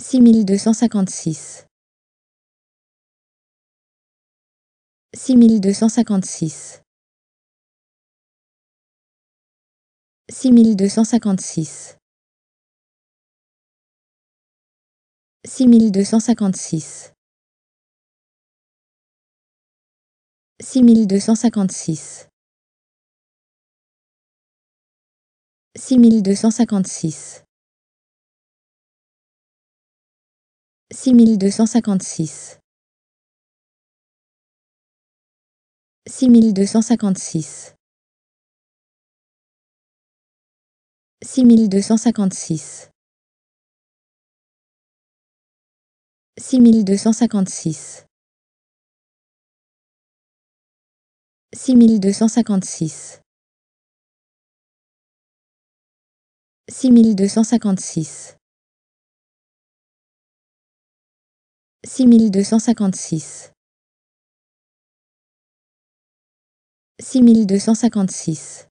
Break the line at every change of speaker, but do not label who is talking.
six mille deux cent cinquante-six mille deux cent cinquante-six six mille deux cent cinquante-six six mille deux cent cinquante-six six mille deux cent cinquante-six six mille deux cent cinquante-six six mille deux cent cinquante-six six mille deux cent cinquante-six six mille deux cent cinquante-six six mille deux cent cinquante-six six mille deux cent cinquante-six six mille deux cent cinquante-six six mille deux cent cinquante-six